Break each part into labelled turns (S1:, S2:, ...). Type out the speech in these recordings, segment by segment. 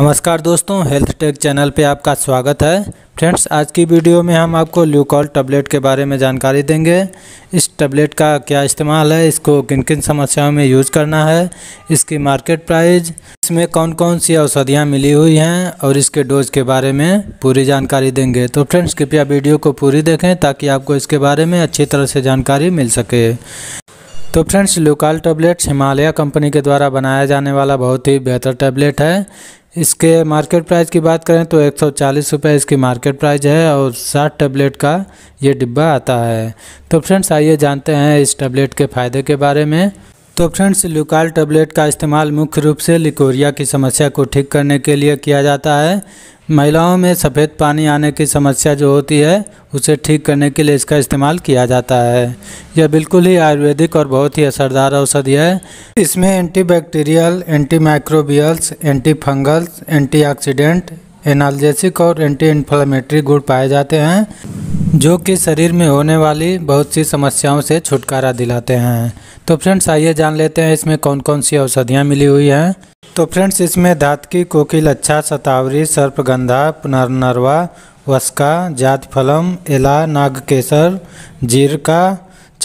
S1: नमस्कार दोस्तों health take channel पे आपका स्वागत है फ्रेंड्स आज की वीडियो में हम आपको ल्यूकॉल टैबलेट के बारे में जानकारी देंगे इस टैबलेट का क्या इस्तेमाल है इसको किन किन समस्याओं में यूज़ करना है इसकी मार्केट प्राइस इसमें कौन कौन सी औषधियाँ मिली हुई हैं और इसके डोज के बारे में पूरी जानकारी देंगे तो फ्रेंड्स कृपया वीडियो को पूरी देखें ताकि आपको इसके बारे में अच्छी तरह से जानकारी मिल सके तो friends Lukol tablets Himalaya company के द्वारा बनाया जाने वाला बहुत ही बेहतर टैबलेट है इसके मार्केट प्राइस की बात करें तो एक सौ इसकी मार्केट प्राइस है और साठ टैबलेट का ये डिब्बा आता है तो फ्रेंड्स आइए जानते हैं इस टैबलेट के फ़ायदे के बारे में तो फ्रेंड्स लुकाल टैबलेट का इस्तेमाल मुख्य रूप से लिकोरिया की समस्या को ठीक करने के लिए किया जाता है महिलाओं में सफ़ेद पानी आने की समस्या जो होती है उसे ठीक करने के लिए इसका इस्तेमाल किया जाता है यह बिल्कुल ही आयुर्वेदिक और बहुत ही असरदार औषधि है इसमें antibacterial anti microbials anti fungals anti oxidant analgesic और एंटी इन्फ्लामेटरी गुड़ पाए जाते हैं जो कि शरीर में होने वाली बहुत सी समस्याओं से छुटकारा दिलाते हैं तो फ्रेंड्स आइए जान लेते हैं इसमें कौन कौन सी औषधियाँ मिली हुई हैं तो फ्रेंड्स इसमें धात की कोकिल अच्छा शतावरी सर्पगंधा पुनर्नरवा वस्का जात फलम एला नागकेसर जीरका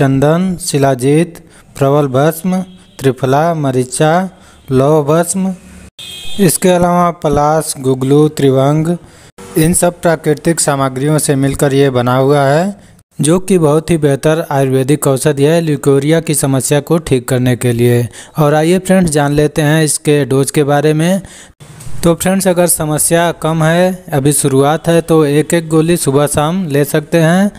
S1: चंदन शिलाजीत प्रबल भस्म त्रिफला मरीचा लौ भस्म इसके अलावा पलास गुगलू त्रिवंग इन सब प्राकृतिक सामग्रियों से मिलकर ये बना हुआ है जो कि बहुत ही बेहतर आयुर्वेदिक औषधि है ल्यूकोरिया की समस्या को ठीक करने के लिए और आइए फ्रेंड्स जान लेते हैं इसके डोज के बारे में तो फ्रेंड्स अगर समस्या कम है अभी शुरुआत है तो एक एक गोली सुबह शाम ले सकते हैं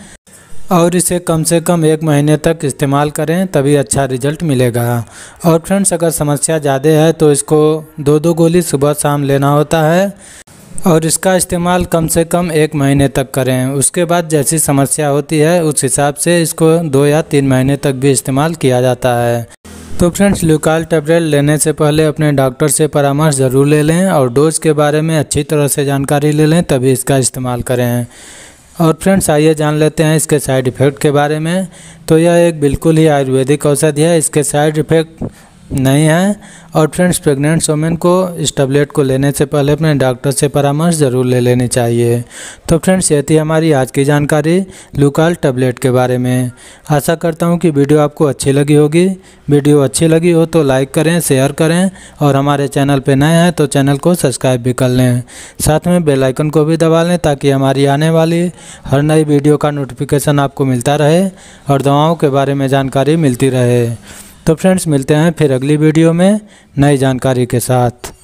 S1: और इसे कम से कम एक महीने तक इस्तेमाल करें तभी अच्छा रिजल्ट मिलेगा और फ्रेंड्स अगर समस्या ज़्यादा है तो इसको दो दो गोली सुबह शाम लेना होता है और इसका इस्तेमाल कम से कम एक महीने तक करें उसके बाद जैसी समस्या होती है उस हिसाब से इसको दो या तीन महीने तक भी इस्तेमाल किया जाता है तो फ्रेंड्स ल्यूकाल टेबलेट लेने से पहले अपने डॉक्टर से परामर्श ज़रूर ले लें और डोज़ के बारे में अच्छी तरह से जानकारी ले लें तभी इसका इस्तेमाल करें और फ्रेंड्स आइए जान लेते हैं इसके साइड इफ़ेक्ट के बारे में तो यह एक बिल्कुल ही आयुर्वेदिक औषधि है इसके साइड इफ़ेक्ट नहीं है और फ्रेंड्स प्रेग्नेंट वोमेन को इस टैबलेट को लेने से पहले अपने डॉक्टर से परामर्श ज़रूर ले लेनी चाहिए तो फ्रेंड्स ये थी हमारी आज की जानकारी लुकाल टैबलेट के बारे में आशा करता हूँ कि वीडियो आपको अच्छी लगी होगी वीडियो अच्छी लगी हो तो लाइक करें शेयर करें और हमारे चैनल पर नए हैं तो चैनल को सब्सक्राइब भी कर लें साथ में बेलाइकन को भी दबा लें ताकि हमारी आने वाली हर नई वीडियो का नोटिफिकेशन आपको मिलता रहे और दवाओं के बारे में जानकारी मिलती रहे तो फ्रेंड्स मिलते हैं फिर अगली वीडियो में नई जानकारी के साथ